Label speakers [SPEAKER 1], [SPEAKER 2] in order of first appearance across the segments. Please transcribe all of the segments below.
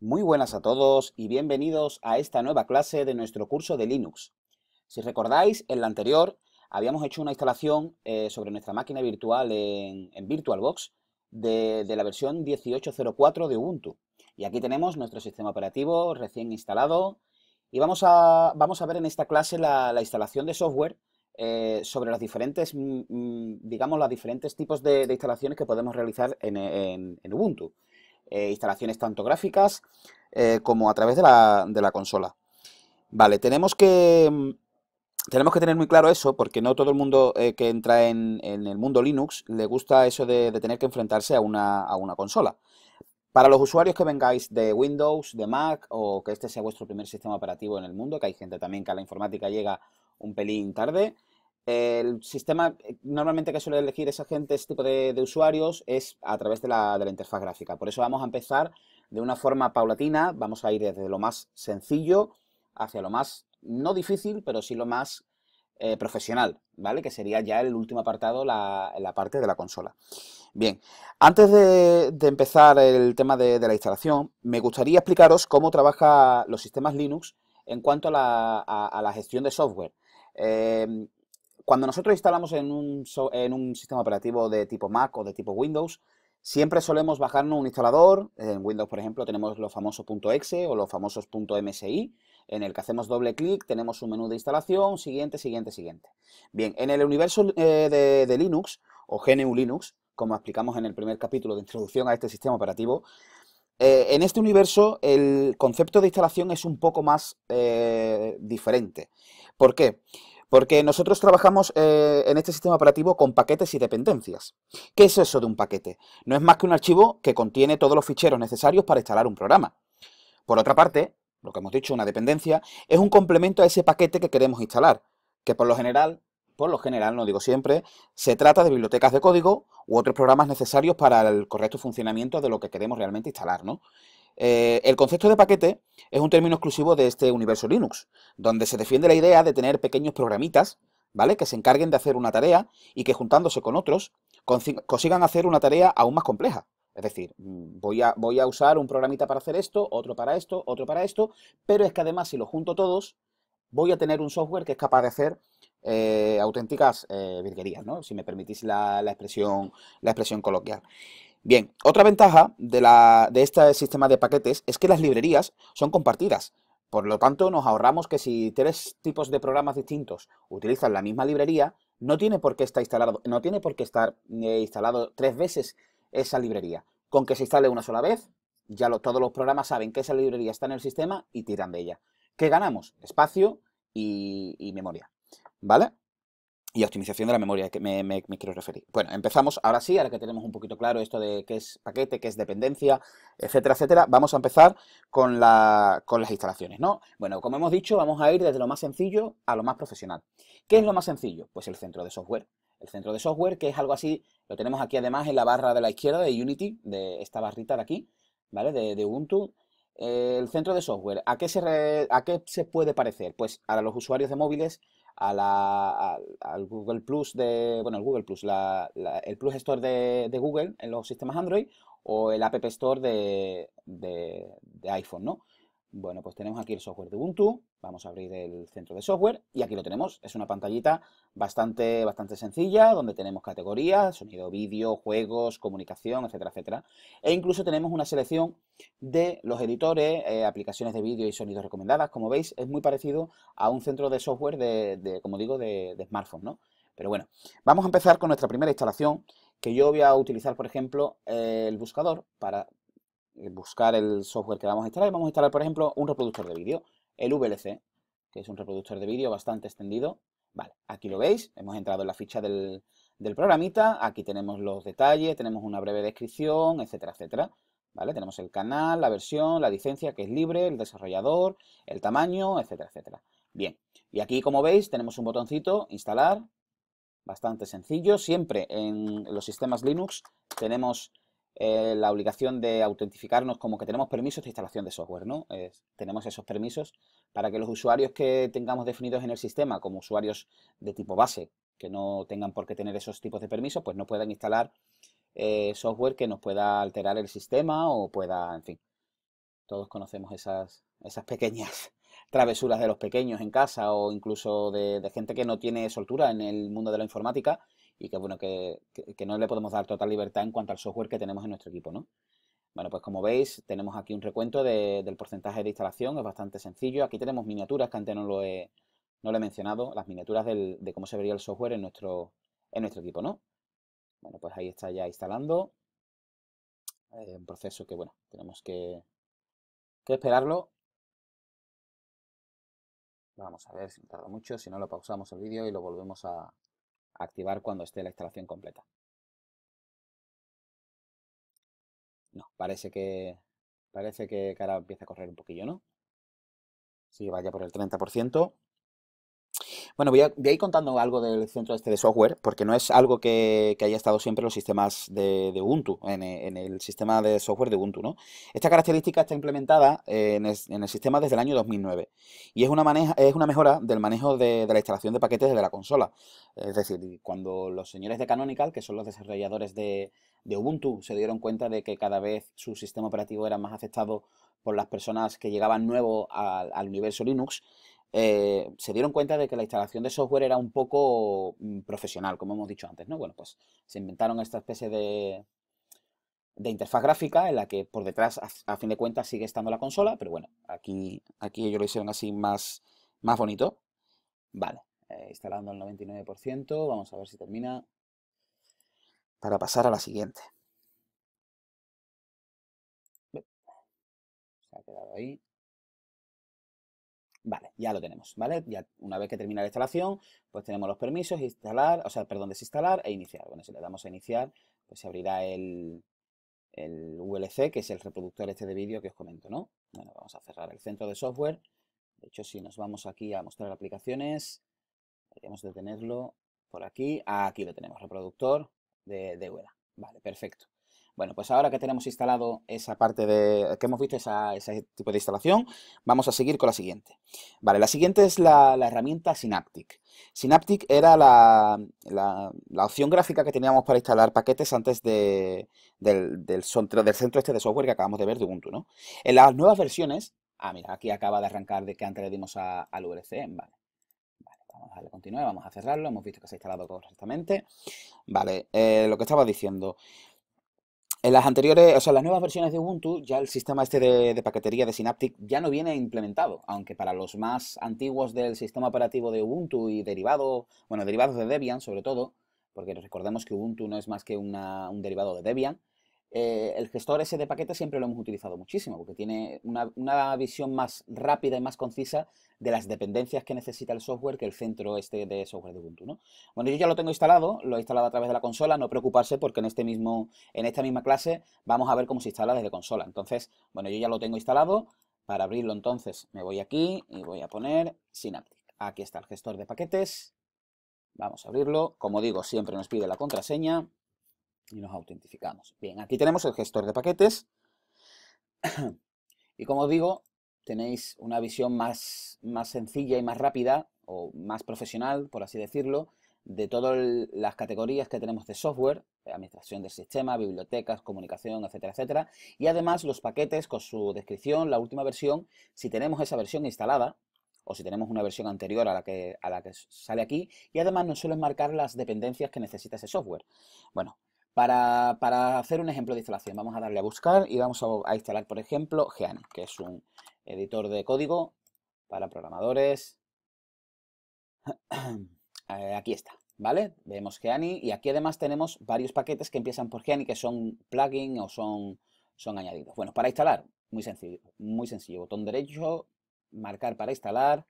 [SPEAKER 1] Muy buenas a todos y bienvenidos a esta nueva clase de nuestro curso de Linux. Si recordáis, en la anterior habíamos hecho una instalación eh, sobre nuestra máquina virtual en, VirtualBox de, la versión 18.04 de Ubuntu. Y aquí tenemos nuestro sistema operativo recién instalado y vamos a, vamos a ver en esta clase la, instalación de software eh, sobre los diferentes, mm, mm, digamos, los diferentes tipos de, instalaciones que podemos realizar en Ubuntu. Eh, instalaciones tanto gráficas eh, como a través de la, consola. Vale, tenemos que, mm, tenemos que tener muy claro eso porque no todo el mundo eh, que entra en, el mundo Linux le gusta eso de, tener que enfrentarse a una, a una consola. Para los usuarios que vengáis de Windows, de Mac o que este sea vuestro primer sistema operativo en el mundo, que hay gente también que a la informática llega un pelín tarde, el sistema eh, normalmente que suele elegir esa gente, ese tipo de, usuarios, es a través de la, interfaz gráfica. Por eso vamos a empezar de una forma paulatina, vamos a ir desde lo más sencillo hacia lo más, no difícil, pero sí lo más eh, profesional, ¿vale? Que sería ya el último apartado, la, la parte de la consola. Bien, antes de, empezar el tema de, la instalación, me gustaría explicaros cómo trabaja los sistemas Linux en cuanto a la, gestión de software. Eh, cuando nosotros instalamos en un, sistema operativo de tipo Mac o de tipo Windows, siempre solemos bajarnos un instalador. En Windows, por ejemplo, tenemos los famosos .exe o los famosos .msi, en el que hacemos doble clic, tenemos un menú de instalación, siguiente, siguiente, siguiente. Bien, en el universo eh, de, Linux o GNU Linux, como explicamos en el primer capítulo de introducción a este sistema operativo, eh, en este universo el concepto de instalación es un poco más eh, diferente. ¿Por qué? Porque nosotros trabajamos eh, en este sistema operativo con paquetes y dependencias. ¿Qué es eso de un paquete? No es más que un archivo que contiene todos los ficheros necesarios para instalar un programa. Por otra parte, lo que hemos dicho, una dependencia, es un complemento a ese paquete que queremos instalar, que por lo general, por lo general, no digo siempre, se trata de bibliotecas de código u otros programas necesarios para el correcto funcionamiento de lo que queremos realmente instalar, ¿no? Eh, el concepto de paquete es un término exclusivo de este universo Linux, donde se defiende la idea de tener pequeños programitas, ¿vale? Que se encarguen de hacer una tarea y que juntándose con otros consigan hacer una tarea aún más compleja. Es decir, mm, voy a, voy a usar un programita para hacer esto, otro para esto, otro para esto, pero es que además si los junto todos, voy a tener un software que es capaz de hacer eh, auténticas eh, virguerías, ¿no? Si me permitís la, expresión, la expresión coloquial. Bien, otra ventaja de, este sistema de paquetes es que las librerías son compartidas. Por lo tanto, nos ahorramos que si tres tipos de programas distintos utilizan la misma librería, no tiene por qué estar instalado, no tiene por qué estar eh, instalado tres veces esa librería. Con que se instale una sola vez, ya todos los programas saben que esa librería está en el sistema y tiran de ella. ¿Qué ganamos? Espacio y, y memoria. ¿Vale? y optimización de la memoria que me, quiero referir. Bueno, empezamos ahora sí, ahora que tenemos un poquito claro esto de qué es paquete, qué es dependencia, etcétera, etcétera, vamos a empezar con, la, con las instalaciones, ¿no? Bueno, como hemos dicho, vamos a ir desde lo más sencillo a lo más profesional. ¿Qué es lo más sencillo? Pues el centro de software. El centro de software, que es algo así, lo tenemos aquí además en la barra de la izquierda de Unity, de esta barrita de aquí, ¿vale? De, de Ubuntu. el centro de software, ¿a qué, se ¿a qué se puede parecer? Pues a los usuarios de móviles a la, al Google Plus de, bueno, el Google Plus, la, el Plus Store de, Google en los sistemas Android o el App Store de, de, de iPhone, ¿no? Bueno, pues tenemos aquí el software de Ubuntu, vamos a abrir el centro de software y aquí lo tenemos, es una pantallita bastante, bastante sencilla donde tenemos categorías, sonido, vídeo, juegos, comunicación, etcétera, etcétera. E incluso tenemos una selección de los editores, eh, aplicaciones de vídeo y sonidos recomendadas. Como veis, es muy parecido a un centro de software de, como digo, de, de smartphone, ¿no? Pero bueno, vamos a empezar con nuestra primera instalación, que yo voy a utilizar, por ejemplo, el buscador para eh, buscar el software que vamos a instalar. Vamos a instalar, por ejemplo, un reproductor de vídeo, el VLC, que es un reproductor de vídeo bastante extendido. Vale, aquí lo veis, hemos entrado en la ficha del, programita, aquí tenemos los detalles, tenemos una breve descripción, etcétera, etcétera. ¿Vale? Tenemos el canal, la versión, la licencia que es libre, el desarrollador, el tamaño, etcétera, etcétera. Bien, y aquí como veis tenemos un botoncito, instalar, bastante sencillo. Siempre en los sistemas Linux tenemos eh, la obligación de autentificarnos como que tenemos permisos de instalación de software, ¿no? tenemos esos permisos para que los usuarios que tengamos definidos en el sistema como usuarios de tipo base, que no tengan por qué tener esos tipos de permisos, pues no puedan instalar eh, software que nos pueda alterar el sistema o pueda, en fin, todos conocemos esas, esas pequeñas travesuras de los pequeños en casa o incluso de, de gente que no tiene soltura en el mundo de la informática y que bueno, que, no le podemos dar total libertad en cuanto al software que tenemos en nuestro equipo, ¿no? Bueno, pues como veis, tenemos aquí un recuento del porcentaje de instalación, es bastante sencillo. Aquí tenemos miniaturas que antes no lo he, no he mencionado, las miniaturas de cómo se vería el software en nuestro, en nuestro equipo, ¿no? Bueno, pues ahí está ya instalando. un proceso que, bueno, tenemos que, que esperarlo. Vamos a ver si me tarda mucho, si no lo pausamos el vídeo y lo volvemos a, activar cuando esté la instalación completa. No, parece que, parece que ahora empieza a correr un poquillo, ¿no? si vaya por el 30%. Bueno, voy a, ir contando algo del centro este de software, porque no es algo que, haya estado siempre en los sistemas de, Ubuntu, en, el sistema de software de Ubuntu. ¿no? Esta característica está implementada eh, en el, sistema desde el año 2009 y es una, es una mejora del manejo de, la instalación de paquetes desde la consola. Es decir, cuando los señores de Canonical, que son los desarrolladores de, Ubuntu, se dieron cuenta de que cada vez su sistema operativo era más aceptado por las personas que llegaban nuevo al universo Linux, eh, se dieron cuenta de que la instalación de software era un poco mm, profesional, como hemos dicho antes, ¿no? Bueno, pues se inventaron esta especie de, de interfaz gráfica en la que por detrás, a, fin de cuentas, sigue estando la consola, pero bueno, aquí, aquí ellos lo hicieron así más, más bonito. Vale, eh, instalando el 99%, vamos a ver si termina para pasar a la siguiente. Se ha quedado ahí. Vale, ya lo tenemos, ¿vale? Ya una vez que termina la instalación, pues tenemos los permisos, instalar, o sea, perdón, desinstalar e iniciar. Bueno, si le damos a iniciar, pues se abrirá el, el VLC, que es el reproductor este de vídeo que os comento, ¿no? Bueno, vamos a cerrar el centro de software. De hecho, si nos vamos aquí a mostrar aplicaciones, deberíamos de tenerlo por aquí. Ah, aquí lo tenemos, reproductor de, de Vale, perfecto. Bueno, pues ahora que tenemos instalado esa parte de. que hemos visto ese tipo de instalación, vamos a seguir con la siguiente. Vale, la siguiente es la, herramienta Synaptic. Synaptic era la, opción gráfica que teníamos para instalar paquetes antes del, centro este de software que acabamos de ver de Ubuntu, ¿no? En las nuevas versiones. Ah, mira, aquí acaba de arrancar de que antes le dimos al ULC. vale. Vamos a darle vamos a cerrarlo, hemos visto que se ha instalado correctamente. Vale, eh, lo que estaba diciendo, en las anteriores, o sea, las nuevas versiones de Ubuntu, ya el sistema este de, de, paquetería de Synaptic ya no viene implementado, aunque para los más antiguos del sistema operativo de Ubuntu y derivado, bueno, derivados de Debian sobre todo, porque recordemos que Ubuntu no es más que una, un derivado de Debian, eh, el gestor ese de paquetes siempre lo hemos utilizado muchísimo, porque tiene una, visión más rápida y más concisa de las dependencias que necesita el software que el centro este de software de Ubuntu. Bueno, yo ya lo tengo instalado, lo he instalado a través de la consola, no preocuparse porque en, este mismo, en esta misma clase vamos a ver cómo se instala desde consola. Entonces, bueno, yo ya lo tengo instalado, para abrirlo entonces me voy aquí y voy a poner Synaptic. Aquí está el gestor de paquetes, vamos a abrirlo, como digo siempre nos pide la contraseña, y nos autentificamos. Bien, aquí tenemos el gestor de paquetes. y como os digo, tenéis una visión más, más sencilla y más rápida, o más profesional, por así decirlo, de todas las categorías que tenemos de software, administración del sistema, bibliotecas, comunicación, etcétera, etcétera. Y además los paquetes con su descripción, la última versión, si tenemos esa versión instalada, o si tenemos una versión anterior a la que, a la que sale aquí, y además nos suelen marcar las dependencias que necesita ese software. Bueno, para, hacer un ejemplo de instalación, vamos a darle a buscar y vamos a, instalar, por ejemplo, Geany, que es un editor de código para programadores. Eh, aquí está, ¿vale? Vemos Geani y aquí además tenemos varios paquetes que empiezan por Geani que son plugin o son, son añadidos. Bueno, para instalar, muy sencillo, muy sencillo. Botón derecho, marcar para instalar.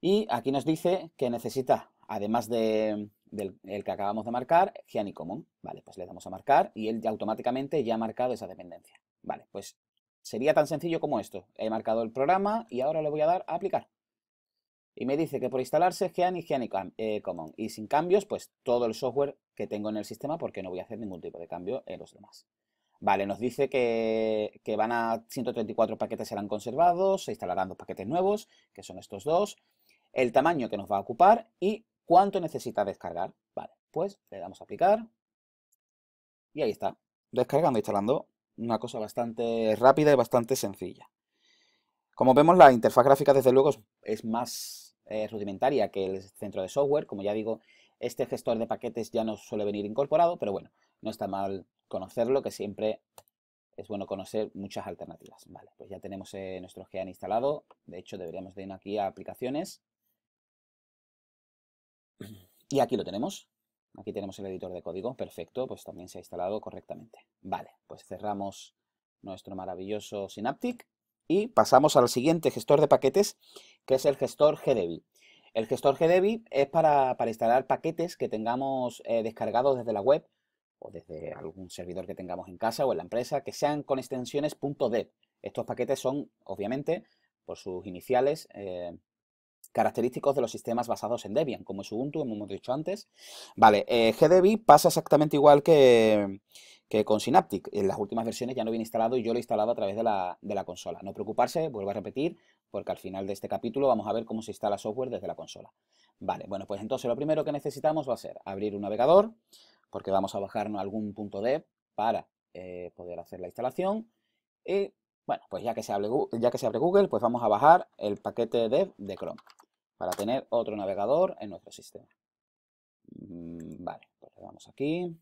[SPEAKER 1] Y aquí nos dice que necesita, además de, del el que acabamos de marcar, y Common. Vale, pues le damos a marcar y él ya automáticamente ya ha marcado esa dependencia. Vale, pues sería tan sencillo como esto. He marcado el programa y ahora le voy a dar a aplicar. Y me dice que por instalarse Gian y eh, Common. Y sin cambios, pues todo el software que tengo en el sistema porque no voy a hacer ningún tipo de cambio en los demás. Vale, nos dice que, que van a 134 paquetes serán conservados, se instalarán dos paquetes nuevos, que son estos dos, el tamaño que nos va a ocupar y ¿Cuánto necesita descargar? Vale, pues le damos a aplicar. Y ahí está, descargando, instalando. Una cosa bastante rápida y bastante sencilla. Como vemos, la interfaz gráfica, desde luego, es más eh, rudimentaria que el centro de software. Como ya digo, este gestor de paquetes ya no suele venir incorporado, pero bueno, no está mal conocerlo, que siempre es bueno conocer muchas alternativas. Vale, pues ya tenemos nuestros eh, nuestro han instalado. De hecho, deberíamos de ir aquí a aplicaciones y aquí lo tenemos. Aquí tenemos el editor de código. Perfecto, pues también se ha instalado correctamente. Vale, pues cerramos nuestro maravilloso Synaptic y pasamos al siguiente gestor de paquetes, que es el gestor GDB. El gestor GDB es para, instalar paquetes que tengamos eh, descargados desde la web o desde algún servidor que tengamos en casa o en la empresa, que sean con extensiones .dev. Estos paquetes son, obviamente, por sus iniciales, eh, característicos de los sistemas basados en Debian, como es Ubuntu, como hemos dicho antes. Vale, eh, GDB pasa exactamente igual que, con Synaptic. En las últimas versiones ya no viene instalado y yo lo he instalado a través de la, consola. No preocuparse, vuelvo a repetir, porque al final de este capítulo vamos a ver cómo se instala software desde la consola. Vale, bueno, pues entonces lo primero que necesitamos va a ser abrir un navegador, porque vamos a bajarnos algún punto de para eh, poder hacer la instalación. Y bueno, pues ya que, se abre, Google, pues vamos a bajar el paquete dev de Chrome para tener otro navegador en nuestro sistema. Mm, vale, pues le damos aquí.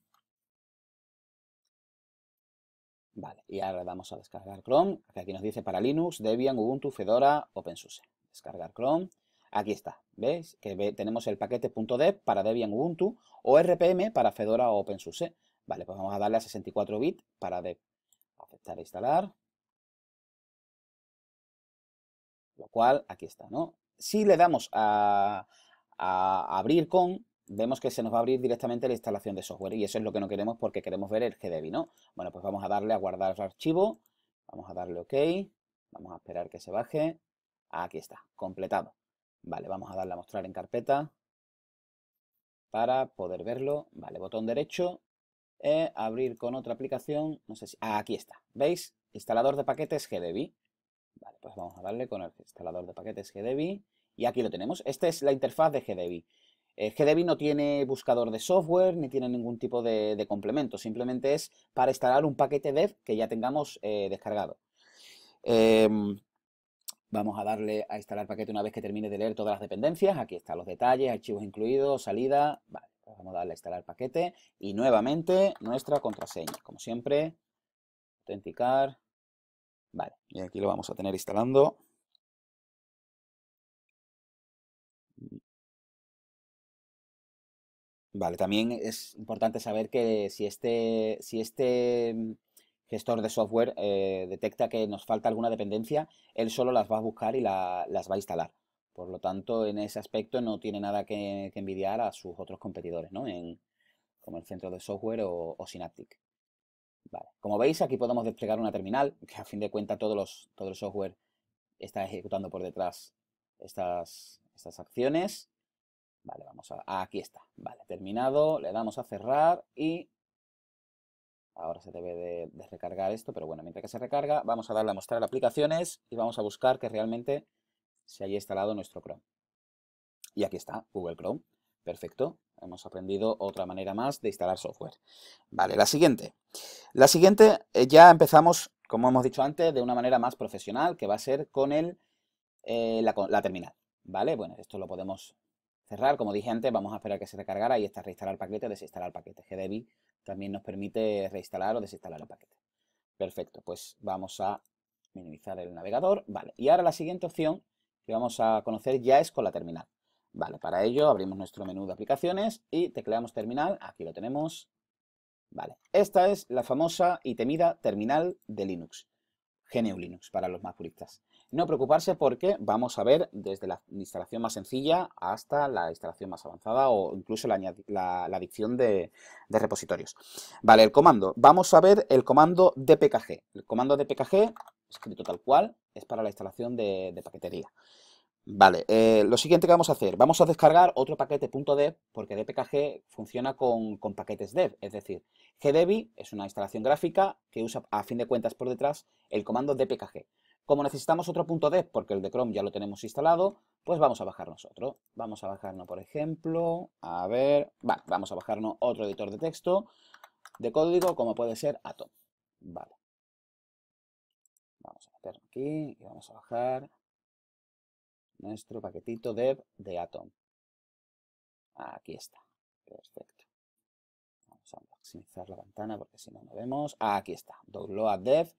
[SPEAKER 1] Vale, y ahora le damos a descargar Chrome, aquí nos dice para Linux, Debian, Ubuntu, Fedora, OpenSUSE. Descargar Chrome. Aquí está, ¿veis? Que tenemos el paquete .deb para Debian, Ubuntu, o RPM para Fedora o OpenSUSE. Vale, pues vamos a darle a 64 bits para de... Aceptar e instalar. lo cual aquí está, ¿no? Si le damos a, abrir con, vemos que se nos va a abrir directamente la instalación de software y eso es lo que no queremos porque queremos ver el GDB, ¿no? Bueno, pues vamos a darle a guardar el archivo, vamos a darle OK, vamos a esperar que se baje, aquí está, completado. Vale, vamos a darle a mostrar en carpeta para poder verlo. Vale, botón derecho, eh, abrir con otra aplicación, no sé si... Ah, aquí está, ¿veis? Instalador de paquetes GDB. Pues vamos a darle con el instalador de paquetes GDB y aquí lo tenemos. Esta es la interfaz de GDB. Eh, GDB no tiene buscador de software ni tiene ningún tipo de, complemento, simplemente es para instalar un paquete dev que ya tengamos eh, descargado. Em, vamos a darle a instalar paquete una vez que termine de leer todas las dependencias. Aquí están los detalles, archivos incluidos, salida. Pues vamos a darle a instalar paquete y nuevamente nuestra contraseña. Como siempre, autenticar, Vale, y aquí lo vamos a tener instalando. Mm. Vale, también es importante saber que si este, si este mm, gestor de software eh, detecta que nos falta alguna dependencia, él solo las va a buscar y las va a instalar. Por lo tanto, en ese aspecto no tiene nada que, envidiar a sus otros competidores, ¿no? En, como el centro de software o, o Synaptic. Como veis, aquí podemos desplegar una terminal, que a fin de cuentas todos los, todo el software está ejecutando por detrás estas, estas acciones. Vale, vamos a... Ah, aquí está. Vale, terminado. Le damos a cerrar y... Ahora se debe de, de, recargar esto, pero bueno, mientras que se recarga, vamos a darle a mostrar aplicaciones y vamos a buscar que realmente se haya instalado nuestro Chrome. Y aquí está, Google Chrome. Perfecto. Hemos aprendido otra manera más de instalar software. Vale, la siguiente. La siguiente eh, ya empezamos, como hemos dicho antes, de una manera más profesional, que va a ser con el, eh, la, terminal. Vale, bueno, esto lo podemos cerrar. Como dije antes, vamos a esperar a que se recargara y está reinstalar paquete o desinstalar paquete. GDB también nos permite reinstalar o desinstalar el paquete. Perfecto, pues vamos a minimizar el navegador. Vale, y ahora la siguiente opción que vamos a conocer ya es con la terminal. Vale, para ello abrimos nuestro menú de aplicaciones y tecleamos terminal, aquí lo tenemos. Vale, esta es la famosa y temida terminal de Linux, GNU Linux para los más puristas. No preocuparse porque vamos a ver desde la instalación más sencilla hasta la instalación más avanzada o incluso la, adicción de, repositorios. Vale, el comando. Vamos a ver el comando dpkg. El comando dpkg, escrito tal cual, es para la instalación de paquetería. Vale, eh, lo siguiente que vamos a hacer, vamos a descargar otro paquete .dev porque DPKG funciona con, paquetes dev, es decir, Gdebi es una instalación gráfica que usa a fin de cuentas por detrás el comando DPKG. Como necesitamos otro .dev porque el de Chrome ya lo tenemos instalado, pues vamos a bajarnos otro. Vamos a bajarnos, por ejemplo, a ver, vamos a bajarnos otro editor de texto de código como puede ser Atom. Vale. Vamos a meter aquí y vamos a bajar nuestro paquetito dev de Atom. Aquí está. Perfecto. Vamos a maximizar la ventana porque si no, no vemos. Aquí está. Download dev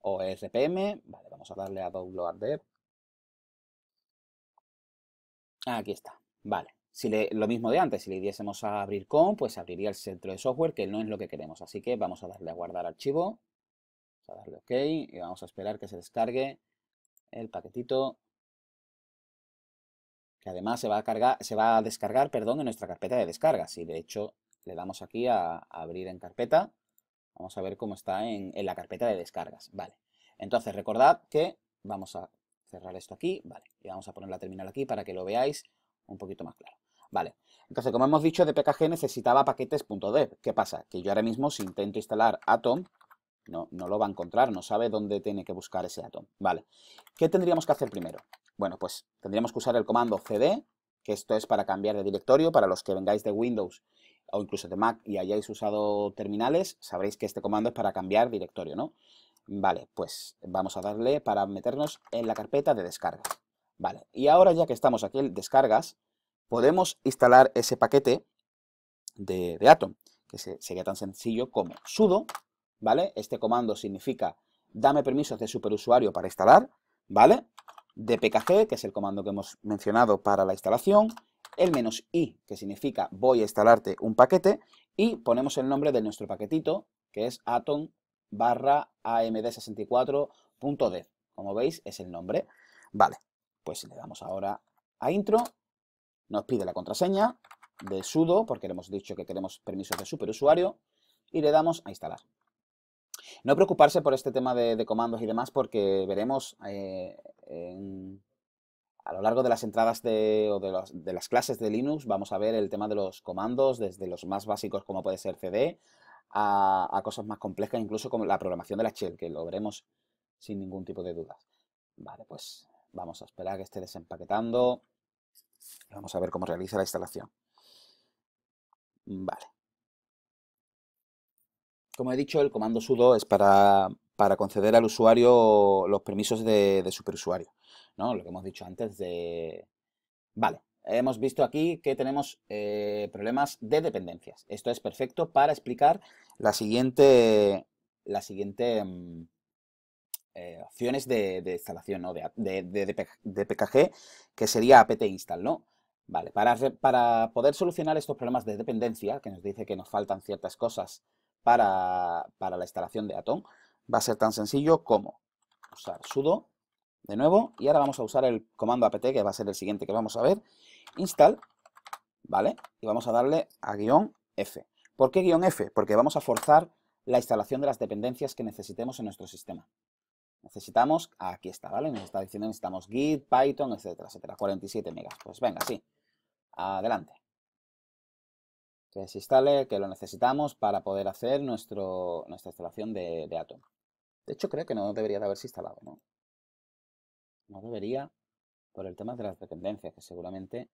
[SPEAKER 1] o RPM. Vale, vamos a darle a Download dev. Aquí está. Vale. Si lo mismo de antes, si le diésemos a abrir con, pues abriría el centro de software, que no es lo que queremos. Así que vamos a darle a guardar archivo. Vamos a darle OK y vamos a esperar que se descargue el paquetito que además se va a, se va a descargar perdón, en nuestra carpeta de descargas. y de hecho le damos aquí a, abrir en carpeta, vamos a ver cómo está en, la carpeta de descargas. Vale. Entonces recordad que vamos a cerrar esto aquí, vale, y vamos a poner la terminal aquí para que lo veáis un poquito más claro. Vale, entonces como hemos dicho, de PKG necesitaba paquetes.dev. ¿Qué pasa? Que yo ahora mismo si intento instalar Atom, no, lo va a encontrar, no sabe dónde tiene que buscar ese Atom, Vale. ¿Qué tendríamos que hacer primero? Bueno, pues tendríamos que usar el comando cd, que esto es para cambiar de directorio, para los que vengáis de Windows o incluso de Mac y hayáis usado terminales, sabréis que este comando es para cambiar directorio, ¿no? Vale, pues vamos a darle para meternos en la carpeta de descargas. Vale, y ahora ya que estamos aquí en descargas, podemos instalar ese paquete de, de Atom, que sería tan sencillo como sudo ¿vale? Este comando significa dame permisos de superusuario para instalar, ¿vale? dpkg, que es el comando que hemos mencionado para la instalación, el menos "-i", que significa voy a instalarte un paquete, y ponemos el nombre de nuestro paquetito, que es atom barra amd 64d Como veis, es el nombre. Vale, pues le damos ahora a intro, nos pide la contraseña de sudo, porque le hemos dicho que queremos permisos de superusuario, y le damos a instalar. No preocuparse por este tema de, comandos y demás, porque veremos eh, a lo largo de las entradas de, o de, las clases de Linux, vamos a ver el tema de los comandos, desde los más básicos como puede ser CD, a, cosas más complejas, incluso como la programación de la shell, que lo veremos sin ningún tipo de dudas. Vale, pues vamos a esperar que esté desempaquetando. Vamos a ver cómo realiza la instalación. Vale como he dicho, el comando sudo es para, para conceder al usuario los permisos de, superusuario, ¿no? Lo que hemos dicho antes de... Vale, hemos visto aquí que tenemos eh, problemas de dependencias. Esto es perfecto para explicar la siguiente, la siguiente mm, eh, opciones de, instalación, ¿no? De, PKG, que sería apt install, ¿no? Vale, para, para poder solucionar estos problemas de dependencia, que nos dice que nos faltan ciertas cosas para, la instalación de Atom. Va a ser tan sencillo como usar sudo de nuevo y ahora vamos a usar el comando apt que va a ser el siguiente que vamos a ver, install, ¿vale? Y vamos a darle a guión F. ¿Por qué guión F? Porque vamos a forzar la instalación de las dependencias que necesitemos en nuestro sistema. Necesitamos, aquí está, ¿vale? Nos está diciendo necesitamos Git, Python, etcétera, etcétera, 47 megas. Pues venga, sí, adelante que se instale, que lo necesitamos para poder hacer nuestro, nuestra instalación de, de Atom. De hecho, creo que no debería de haberse instalado, ¿no? No debería, por el tema de las dependencias, que seguramente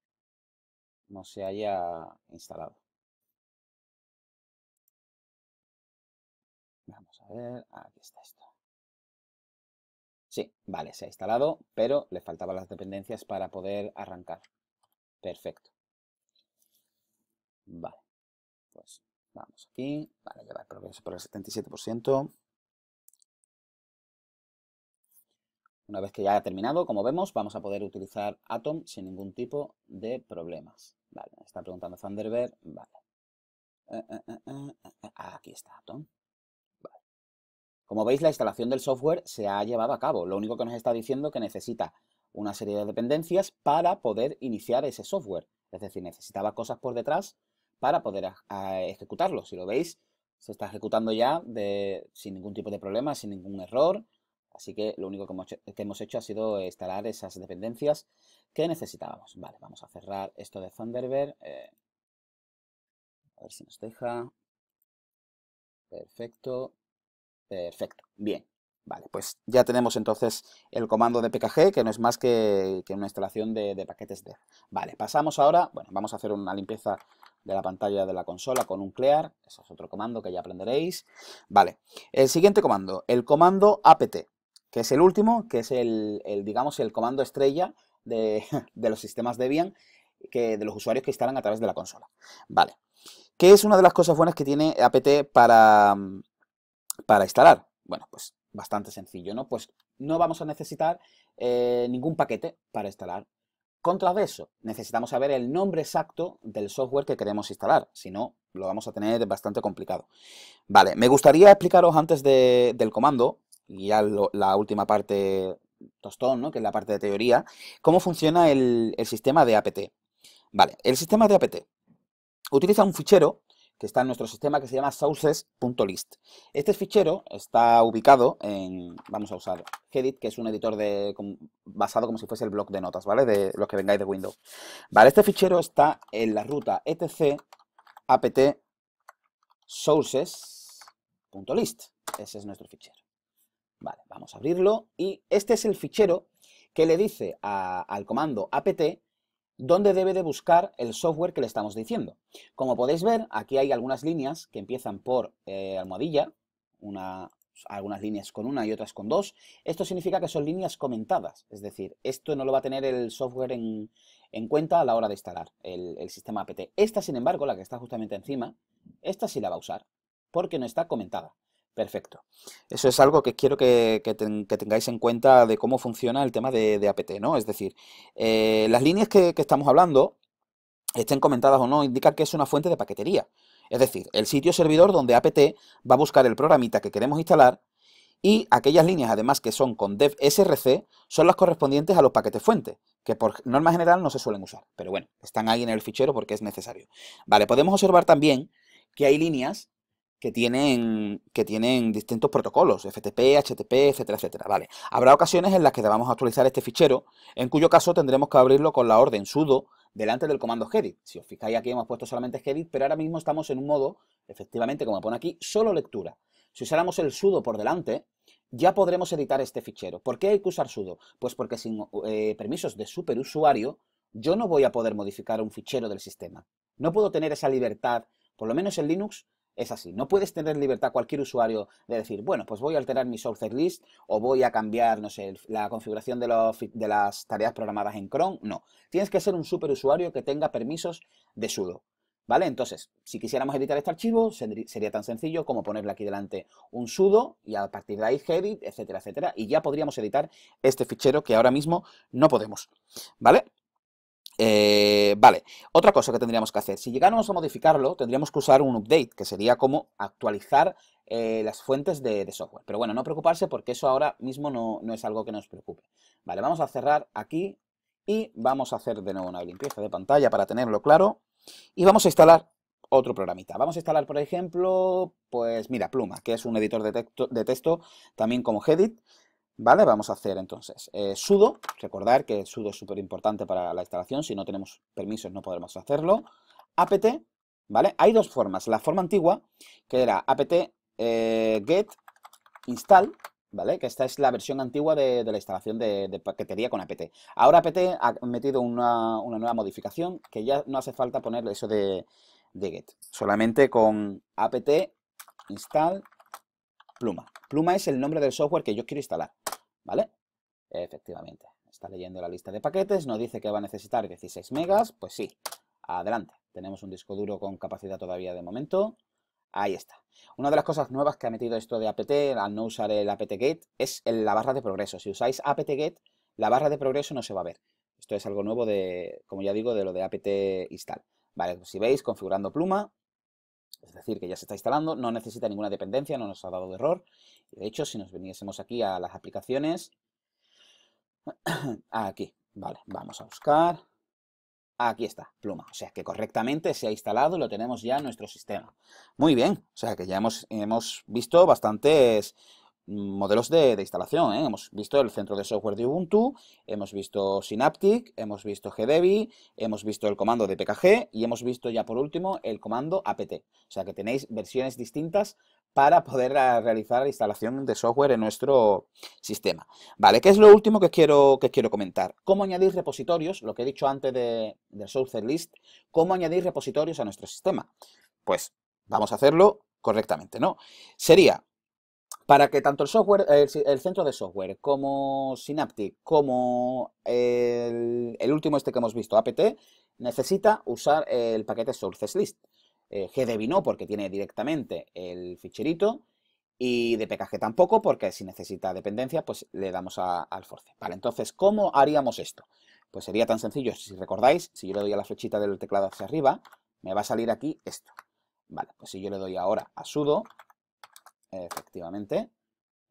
[SPEAKER 1] no se haya instalado. Vamos a ver, aquí está esto. Sí, vale, se ha instalado, pero le faltaban las dependencias para poder arrancar. Perfecto. Vale. Pues, vamos aquí, vale, llevar progreso por el 77%. Una vez que ya ha terminado, como vemos, vamos a poder utilizar Atom sin ningún tipo de problemas. Vale, está preguntando Thunderbird, vale. Eh, eh, eh, aquí está Atom. Como veis, la instalación del software se ha llevado a cabo. Lo único que nos está diciendo es que necesita una serie de dependencias para poder iniciar ese software. Es decir, necesitaba cosas por detrás para poder ejecutarlo. Si lo veis, se está ejecutando ya sin ningún tipo de problema, sin ningún error. Así que lo único que hemos, hecho ha sido instalar esas dependencias que necesitábamos. Vale, vamos a cerrar esto de Thunderbird. Eh. a ver si nos deja. Perfecto. Perfecto. Bien. Vale, pues ya tenemos entonces el comando de PKG, que no es más que, una instalación de, de, paquetes de... Vale, pasamos ahora, bueno, vamos a hacer una limpieza de la pantalla de la consola con un clear. Eso es otro comando que ya aprenderéis. Vale, el siguiente comando, el comando apt, que es el último, que es el, digamos, el comando estrella de, de, los sistemas Debian, que, de los usuarios que instalan a través de la consola. Vale, que es una de las cosas buenas que tiene apt para, para instalar. Bueno, pues bastante sencillo, ¿no? Pues no vamos a necesitar eh, ningún paquete para instalar contra eso, necesitamos saber el nombre exacto del software que queremos instalar, si no, lo vamos a tener bastante complicado. Vale, me gustaría explicaros antes del comando, y ya la última parte tostón, ¿no? que es la parte de teoría, cómo funciona el, el sistema de APT. Vale, el sistema de APT utiliza un fichero que está en nuestro sistema que se llama sources.list. Este fichero está ubicado en, vamos a usar edit, que es un editor de, basado como si fuese el blog de notas, ¿vale? De los que vengáis de Windows. Vale, este fichero está en la ruta etc apt sources.list. Ese es nuestro fichero. Vale, vamos a abrirlo y este es el fichero que le dice al comando apt dónde debe de buscar el software que le estamos diciendo. Como podéis ver, aquí hay algunas líneas que empiezan por eh, almohadilla, algunas líneas con una y otras con dos. Esto significa que son líneas comentadas, es decir, esto no lo va a tener el software en, cuenta a la hora de instalar el, el, sistema APT. Esta, sin embargo, la que está justamente encima, esta sí la va a usar, porque no está comentada. Perfecto. Eso es algo que quiero que, tengáis en cuenta de cómo funciona el tema de, APT, ¿no? Es decir, eh, las líneas que, estamos hablando, estén comentadas o no, indican que es una fuente de paquetería. Es decir, el sitio servidor donde APT va a buscar el programita que queremos instalar y aquellas líneas, además, que son con dev src, son las correspondientes a los paquetes fuente, que por norma general no se suelen usar. Pero bueno, están ahí en el fichero porque es necesario. Vale, podemos observar también que hay líneas que tienen, que tienen distintos protocolos, FTP, HTTP, etcétera, etcétera. Vale. Habrá ocasiones en las que debamos actualizar este fichero, en cuyo caso tendremos que abrirlo con la orden sudo delante del comando edit. Si os fijáis aquí hemos puesto solamente edit, pero ahora mismo estamos en un modo, efectivamente, como pone aquí, solo lectura. Si usáramos el sudo por delante, ya podremos editar este fichero. ¿Por qué hay que usar sudo? Pues porque sin eh, permisos de superusuario, yo no voy a poder modificar un fichero del sistema. No puedo tener esa libertad, por lo menos en Linux, es así, no puedes tener libertad cualquier usuario de decir, bueno, pues voy a alterar mi source list o voy a cambiar, no sé, la configuración de, de las tareas programadas en Chrome. No, tienes que ser un superusuario que tenga permisos de sudo. ¿Vale? Entonces, si quisiéramos editar este archivo, sería tan sencillo como ponerle aquí delante un sudo y a partir de ahí edit, etcétera, etcétera, y ya podríamos editar este fichero que ahora mismo no podemos. ¿Vale? Eh, vale, otra cosa que tendríamos que hacer, si llegáramos a modificarlo, tendríamos que usar un update, que sería como actualizar eh, las fuentes de, software. Pero bueno, no preocuparse porque eso ahora mismo no, es algo que nos preocupe. Vale, vamos a cerrar aquí y vamos a hacer de nuevo una limpieza de pantalla para tenerlo claro. Y vamos a instalar otro programita. Vamos a instalar, por ejemplo, pues mira, Pluma, que es un editor de, texto, de texto también como Gedit. ¿Vale? Vamos a hacer entonces eh, sudo, recordar que sudo es súper importante para la instalación, si no tenemos permisos no podremos hacerlo. apt, ¿vale? Hay dos formas, la forma antigua, que era apt eh, get install, ¿vale? Que esta es la versión antigua de, la instalación de, paquetería con apt. Ahora apt ha metido una, nueva modificación que ya no hace falta poner eso de get, solamente con apt install pluma. Pluma es el nombre del software que yo quiero instalar. ¿vale? Efectivamente, está leyendo la lista de paquetes, nos dice que va a necesitar 16 megas, pues sí, adelante. Tenemos un disco duro con capacidad todavía de momento. Ahí está. Una de las cosas nuevas que ha metido esto de apt, al no usar el apt gate es la barra de progreso. Si usáis apt-get, la barra de progreso no se va a ver. Esto es algo nuevo de, como ya digo, de lo de apt install. Vale, pues si veis, configurando pluma, es decir, que ya se está instalando, no necesita ninguna dependencia, no nos ha dado de error. De hecho, si nos viniésemos aquí a las aplicaciones, aquí, vale, vamos a buscar. Aquí está, pluma. O sea que correctamente se ha instalado y lo tenemos ya en nuestro sistema. Muy bien, o sea que ya hemos, hemos visto bastantes modelos de, instalación. ¿eh? Hemos visto el centro de software de Ubuntu, hemos visto Synaptic, hemos visto Gdebi hemos visto el comando de PKG y hemos visto ya por último el comando apt. O sea que tenéis versiones distintas para poder ah, realizar la instalación de software en nuestro sistema. Vale, ¿qué es lo último que quiero, que quiero comentar? ¿Cómo añadir repositorios? Lo que he dicho antes de, del list, ¿cómo añadir repositorios a nuestro sistema? Pues vamos a hacerlo correctamente, ¿no? Sería para que tanto el software, el, centro de software como Synaptic, como el, último este que hemos visto, APT, necesita usar el paquete sources list. Eh, no, porque tiene directamente el ficherito, y de tampoco, porque si necesita dependencia, pues le damos al force. Vale, entonces, ¿cómo haríamos esto? Pues sería tan sencillo, si recordáis, si yo le doy a la flechita del teclado hacia arriba, me va a salir aquí esto. Vale, pues si yo le doy ahora a sudo, Efectivamente.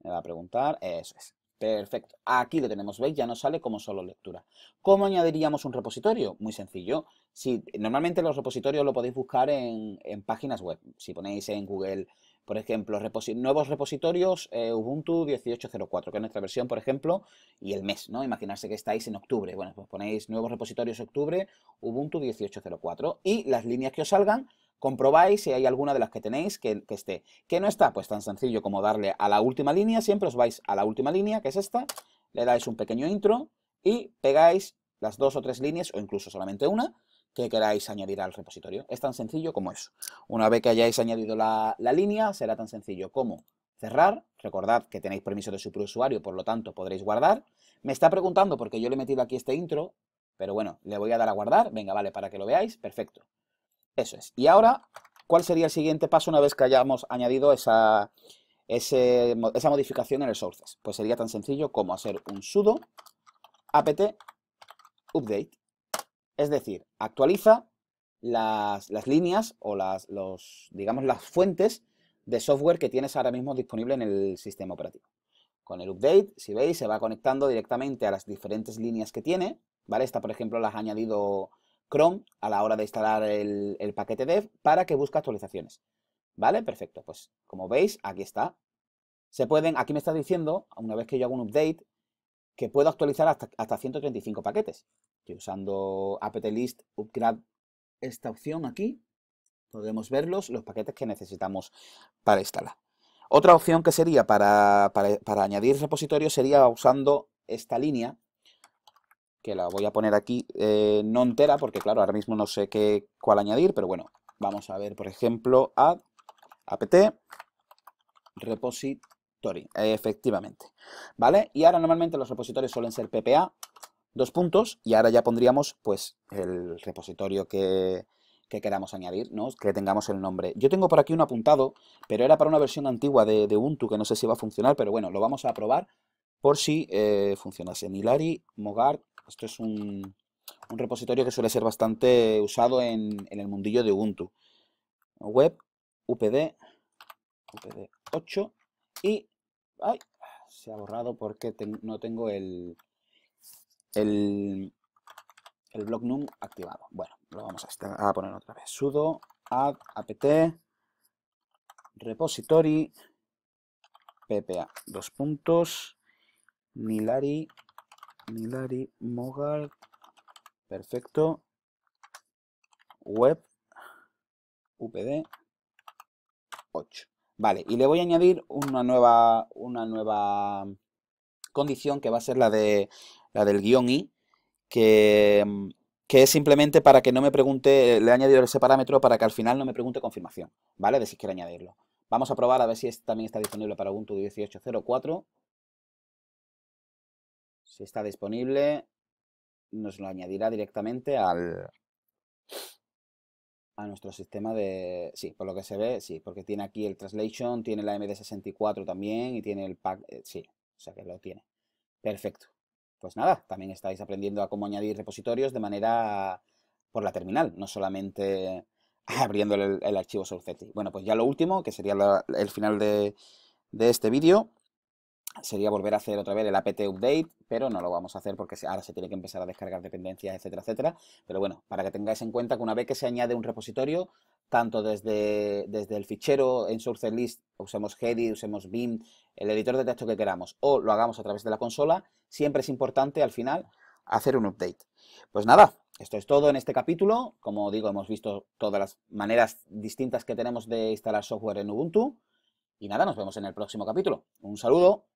[SPEAKER 1] Me va a preguntar. Eso es. Perfecto. Aquí lo tenemos, ¿veis? Ya no sale como solo lectura. ¿Cómo añadiríamos un repositorio? Muy sencillo. Si, normalmente los repositorios lo podéis buscar en, páginas web. Si ponéis en Google, por ejemplo, nuevos repositorios eh, Ubuntu 18.04, que es nuestra versión, por ejemplo, y el mes, ¿no? Imaginarse que estáis en octubre. Bueno, pues ponéis nuevos repositorios octubre, Ubuntu 18.04, y las líneas que os salgan comprobáis si hay alguna de las que tenéis que, esté. Que no está? Pues tan sencillo como darle a la última línea, siempre os vais a la última línea, que es esta, le dais un pequeño intro y pegáis las dos o tres líneas, o incluso solamente una, que queráis añadir al repositorio. Es tan sencillo como eso. Una vez que hayáis añadido la, la línea, será tan sencillo como cerrar. Recordad que tenéis permiso de superusuario, por lo tanto podréis guardar. Me está preguntando porque yo le he metido aquí este intro, pero bueno, le voy a dar a guardar. Venga, vale, para que lo veáis. Perfecto. Eso es. Y ahora, ¿cuál sería el siguiente paso una vez que hayamos añadido esa, esa modificación en el sources? Pues sería tan sencillo como hacer un sudo apt update. Es decir, actualiza las, líneas o las, los, digamos, las fuentes de software que tienes ahora mismo disponible en el sistema operativo. Con el update, si veis, se va conectando directamente a las diferentes líneas que tiene, ¿vale? Esta, por ejemplo, las ha añadido Chrome a la hora de instalar el, paquete dev para que busque actualizaciones. ¿Vale? Perfecto. Pues como veis, aquí está. Se pueden, aquí me está diciendo, una vez que yo hago un update, que puedo actualizar hasta, 135 paquetes. Estoy usando apt-list upgrade esta opción aquí. Podemos verlos, los paquetes que necesitamos para instalar. Otra opción que sería para, para añadir repositorio sería usando esta línea que la voy a poner aquí, eh, no entera, porque claro, ahora mismo no sé qué, cuál añadir, pero bueno, vamos a ver, por ejemplo, add, apt, repository, efectivamente, ¿vale? Y ahora normalmente los repositorios suelen ser ppa, dos puntos, y ahora ya pondríamos, pues, el repositorio que, queramos añadir, que tengamos el nombre. Yo tengo por aquí un apuntado, pero era para una versión antigua de, de Ubuntu, que no sé si va a funcionar, pero bueno, lo vamos a probar por si eh, funcionase. Mogart esto es un, repositorio que suele ser bastante usado en, el mundillo de Ubuntu. Web, UPD, UPD 8 y... ¡Ay! Se ha borrado porque no tengo el, el, el num activado. Bueno, lo vamos a, poner otra vez. sudo add apt repository ppa dos puntos Milari, Mogal, perfecto. Web, UPD, 8. Vale, y le voy a añadir una nueva, una nueva condición que va a ser la, de, la del guión i, que, que es simplemente para que no me pregunte, le he añadido ese parámetro para que al final no me pregunte confirmación, ¿vale? De si quiere añadirlo. Vamos a probar a ver si también está disponible para Ubuntu 18.04. Si está disponible, nos lo añadirá directamente al a nuestro sistema de... Sí, por lo que se ve, sí, porque tiene aquí el translation, tiene la MD64 también y tiene el pack... Eh, sí, o sea que lo tiene. Perfecto. Pues nada, también estáis aprendiendo a cómo añadir repositorios de manera por la terminal, no solamente abriendo el, archivo source. Bueno, pues ya lo último, que sería el final de, de este vídeo sería volver a hacer otra vez el apt update, pero no lo vamos a hacer porque ahora se tiene que empezar a descargar dependencias, etcétera, etcétera. Pero bueno, para que tengáis en cuenta que una vez que se añade un repositorio, tanto desde, desde el fichero en list, usemos Heady, usemos Beam, el editor de texto que queramos, o lo hagamos a través de la consola, siempre es importante al final hacer un update. Pues nada, esto es todo en este capítulo. Como digo, hemos visto todas las maneras distintas que tenemos de instalar software en Ubuntu. Y nada, nos vemos en el próximo capítulo. Un saludo.